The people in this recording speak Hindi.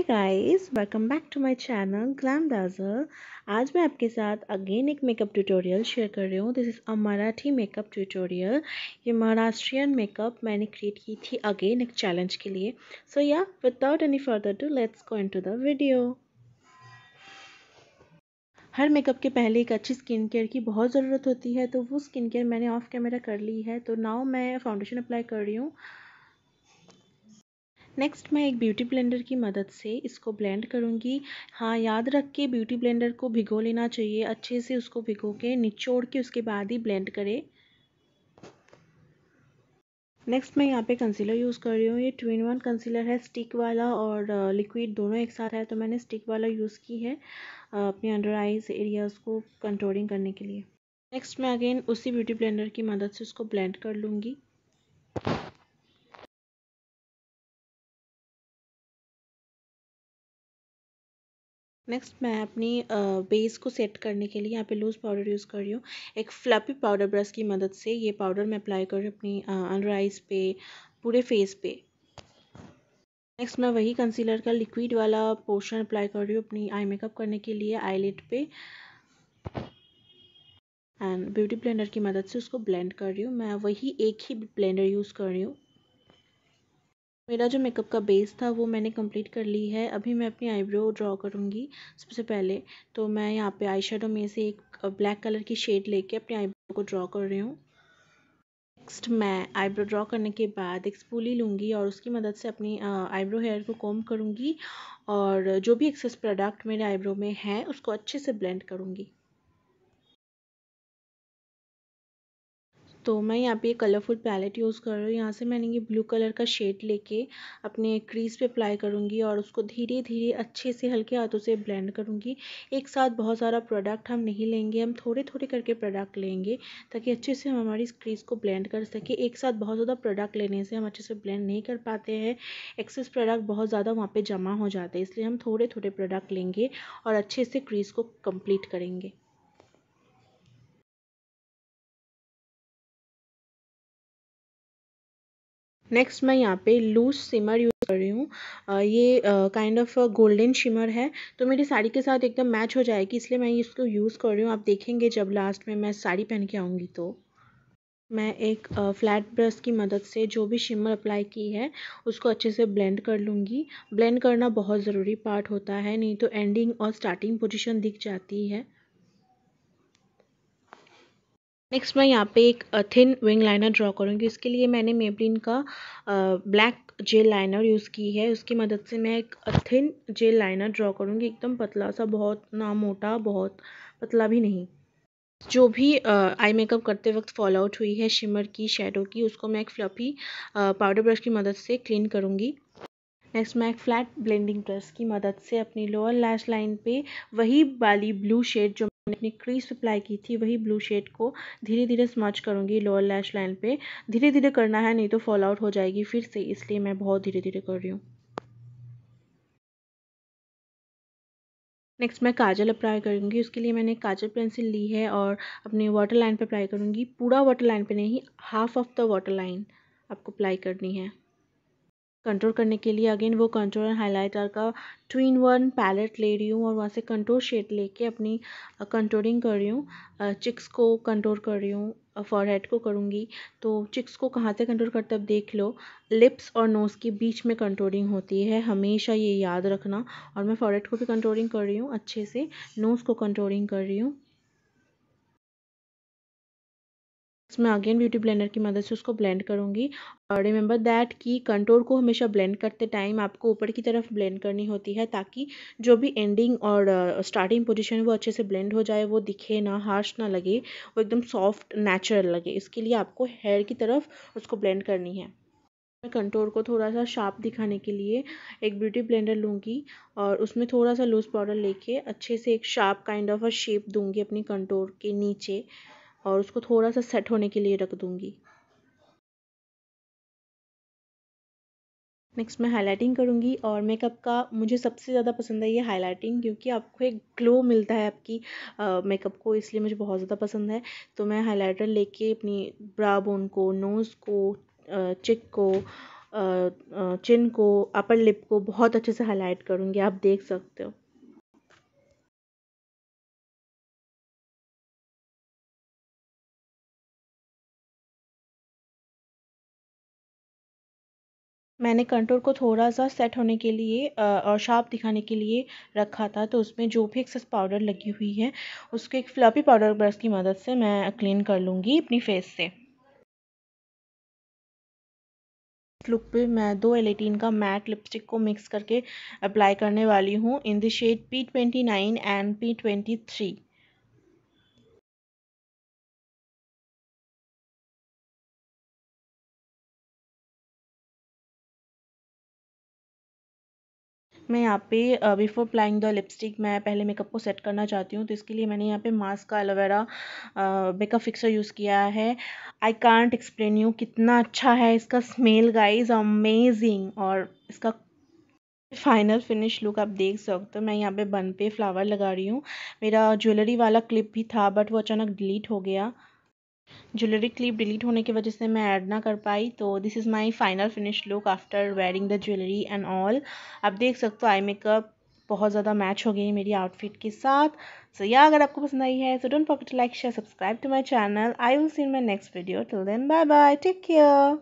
hey guys welcome back to my channel Glam Dazzler आज मैं आपके साथ अगेन एक मेकअप ट्यूटोरियल शेयर कर रही हूँ this is a Marathi makeup tutorial ये महाराष्ट्रियन मेकअप मैंने क्रिएट की थी अगेन एक चैलेंज के लिए so yeah without any further ado let's go into the video हर मेकअप के पहले एक अच्छी स्किन केयर की बहुत ज़रूरत होती है तो वो स्किन केयर मैंने ऑफ कैमरा कर ली है तो नाव मैं फाउंडेशन अप्लाई कर रही हूँ नेक्स्ट मैं एक ब्यूटी ब्लेंडर की मदद से इसको ब्लेंड करूँगी हाँ याद रख के ब्यूटी ब्लेंडर को भिगो लेना चाहिए अच्छे से उसको भिगो के निचोड़ के उसके बाद ही ब्लेंड करें नेक्स्ट मैं यहाँ पे कंसीलर यूज़ कर रही हूँ ये ट्विन वन कंसीलर है स्टिक वाला और लिक्विड दोनों एक साथ है तो मैंने स्टिक वाला यूज़ की है अपने अंडर आइज एरियाज़ को कंट्रोलिंग करने के लिए नेक्स्ट मैं अगेन उसी ब्यूटी ब्लेंडर की मदद से उसको ब्लेंड कर लूँगी नेक्स्ट मैं अपनी बेस को सेट करने के लिए यहाँ पे लूज़ पाउडर यूज़ कर रही हूँ एक फ्लपी पाउडर ब्रश की मदद से ये पाउडर मैं अप्लाई कर रही हूँ अपनी अंडर आइज़ पे पूरे फेस पे नेक्स्ट मैं वही कंसीलर का लिक्विड वाला पोर्शन अप्लाई कर रही हूँ अपनी आई मेकअप करने के लिए आईलिड पे एंड ब्यूटी ब्लेंडर की मदद से उसको ब्लेंड कर रही हूँ मैं वही एक ही ब्लेंडर यूज़ कर रही हूँ मेरा जो मेकअप का बेस था वो मैंने कंप्लीट कर ली है अभी मैं अपनी आईब्रो ड्रॉ करूँगी सबसे पहले तो मैं यहाँ पे आई में से एक ब्लैक कलर की शेड लेके अपनी आईब्रो को ड्रॉ कर रही हूँ नेक्स्ट मैं आईब्रो ड्रॉ करने के बाद एक स्पूली लूँगी और उसकी मदद से अपनी आईब्रो हेयर को कॉम करूँगी और जो भी एक्सेस प्रोडक्ट मेरे आईब्रो में है उसको अच्छे से ब्लेंड करूँगी तो मैं यहाँ पे ये कलरफुल पैलेट यूज़ कर रही हूँ यहाँ से मैंने ये ब्लू कलर का शेड लेके अपने क्रीज पे अप्लाई करूँगी और उसको धीरे धीरे अच्छे से हल्के हाथों से ब्लेंड करूँगी एक साथ बहुत सारा प्रोडक्ट हम नहीं लेंगे हम थोड़े थोड़े करके प्रोडक्ट लेंगे ताकि अच्छे से हम हमारी क्रीज को ब्लेंड कर सके एक साथ बहुत ज़्यादा प्रोडक्ट लेने से हम अच्छे से ब्लेंड नहीं कर पाते हैं एक्सेस प्रोडक्ट बहुत ज़्यादा वहाँ पर जमा हो जाते हैं इसलिए हम थोड़े थोड़े प्रोडक्ट लेंगे और अच्छे से क्रीज को कम्प्लीट करेंगे नेक्स्ट मैं यहाँ पे लूज सिमर यूज़ कर रही हूँ ये काइंड ऑफ गोल्डन शिमर है तो मेरी साड़ी के साथ एकदम मैच हो जाएगी इसलिए मैं इसको यूज़ कर रही हूँ आप देखेंगे जब लास्ट में मैं साड़ी पहन के आऊँगी तो मैं एक फ्लैट ब्रश की मदद से जो भी शिमर अप्लाई की है उसको अच्छे से ब्लेंड कर लूँगी ब्लेंड करना बहुत ज़रूरी पार्ट होता है नहीं तो एंडिंग और स्टार्टिंग पोजिशन दिख जाती है नेक्स्ट मैं यहाँ पे एक थिन विंग लाइनर ड्रॉ करूँगी इसके लिए मैंने मेबलिन का ब्लैक जेल लाइनर यूज़ की है उसकी मदद से मैं एक थिन जेल लाइनर ड्रॉ करूँगी एकदम पतला सा बहुत ना मोटा बहुत पतला भी नहीं जो भी आई मेकअप करते वक्त फॉल आउट हुई है शिमर की शेडो की उसको मैं एक फ्लफी पाउडर ब्रश की मदद से क्लीन करूँगी नेक्स्ट मैं एक फ्लैट ब्लेंडिंग ब्रश की मदद से अपनी लोअर लैश लाइन पे वही वाली ब्लू शेड जो अपनी क्रीज अप्लाई की थी वही ब्लू शेड को धीरे धीरे स्मच करूँगी लोअर लैश लाइन पे धीरे धीरे करना है नहीं तो फॉल आउट हो जाएगी फिर से इसलिए मैं बहुत धीरे धीरे कर रही हूँ नेक्स्ट मैं काजल अप्लाई करूँगी उसके लिए मैंने काजल पेंसिल ली है और अपनी वाटर लाइन पर अप्लाई करूँगी पूरा वाटर लाइन पे नहीं half of the water line आपको अप्लाई करनी है कंट्रोल करने के लिए अगेन वो कंट्रोल एंड हाईलाइटर का टू इन वन पैलेट ले रही हूँ और वहाँ से कंट्रोल शेड लेके अपनी कंट्रोलिंग कर रही हूँ चिक्स को कंट्रोल कर रही हूँ हेड को करूँगी तो चिक्स को कहाँ से कंट्रोल करते अब देख लो लिप्स और नोज़ के बीच में कंट्रोलिंग होती है हमेशा ये याद रखना और मैं फॉर को भी कंट्रोलिंग कर रही हूँ अच्छे से नोज़ को कंट्रोलिंग कर रही हूँ इसमें अगेन ब्यूटी ब्लेंडर की मदद से उसको ब्लेंड करूँगी और रिमेंबर दैट कि कंटोर को हमेशा ब्लेंड करते टाइम आपको ऊपर की तरफ ब्लेंड करनी होती है ताकि जो भी एंडिंग और स्टार्टिंग पोजीशन वो अच्छे से ब्लेंड हो जाए वो दिखे ना हार्श ना लगे वो एकदम सॉफ्ट नेचुरल लगे इसके लिए आपको हेयर की तरफ उसको ब्लेंड करनी है मैं कंटोर को थोड़ा सा शार्प दिखाने के लिए एक ब्यूटी ब्लेंडर लूँगी और उसमें थोड़ा सा लूज़ पाउडर लेके अच्छे से एक sharp kind of a shape दूँगी अपनी कंटोर के नीचे और उसको थोड़ा सा सेट होने के लिए रख दूँगी नेक्स्ट मैं हाईलाइटिंग करूँगी और मेकअप का मुझे सबसे ज़्यादा पसंद है ये हाईलाइटिंग क्योंकि आपको एक ग्लो मिलता है आपकी मेकअप को इसलिए मुझे बहुत ज़्यादा पसंद है तो मैं हाईलाइटर लेके अपनी ब्रा बोन को नोज़ को चिक को चिन को अपर लिप को बहुत अच्छे से हाईलाइट करूँगी आप देख सकते हो मैंने कंटूर को थोड़ा सा सेट होने के लिए और शार्प दिखाने के लिए रखा था तो उसमें जो भी एक्सेस पाउडर लगी हुई है उसको एक फ्लपी पाउडर ब्रश की मदद से मैं क्लीन कर लूँगी अपनी फेस से लुक पे मैं दो एलेटीन का मैट लिपस्टिक को मिक्स करके अप्लाई करने वाली हूँ in the shade P twenty nine and P twenty three मैं यहाँ पे बिफोर अप्लाइंग द लिपस्टिक मैं पहले मेकअप को सेट करना चाहती हूँ तो इसके लिए मैंने यहाँ पे मास्क का एलोवेरा मेकअप फिक्सर यूज़ किया है आई कांट एक्सप्लेन यू कितना अच्छा है इसका स्मेल गाइज अमेजिंग और इसका फाइनल फिनिश लुक आप देख सकते हो मैं यहाँ पे बन पे फ्लावर लगा रही हूँ मेरा ज्वेलरी वाला क्लिप भी था बट वो अचानक डिलीट हो गया ज्वेलरी क्लिप डिलीट होने की वजह से मैं ऐड ना कर पाई तो this is my final finish look after wearing the jewellery and all आप देख सकते हो आई मेकअप बहुत ज़्यादा मैच हो गई है मेरी आउटफिट के साथ सो या अगर आपको पसंद आई है तो don't forget to like share subscribe to my channel I will see in next video till then bye bye take care